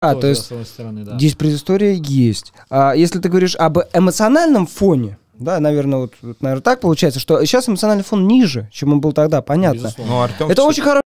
А, то, то есть стороны, да. здесь предыстория есть. А если ты говоришь об эмоциональном фоне, да, наверное, вот, вот наверное, так получается, что сейчас эмоциональный фон ниже, чем он был тогда, понятно. Безусловно. Ну, Артем это очень хорошо.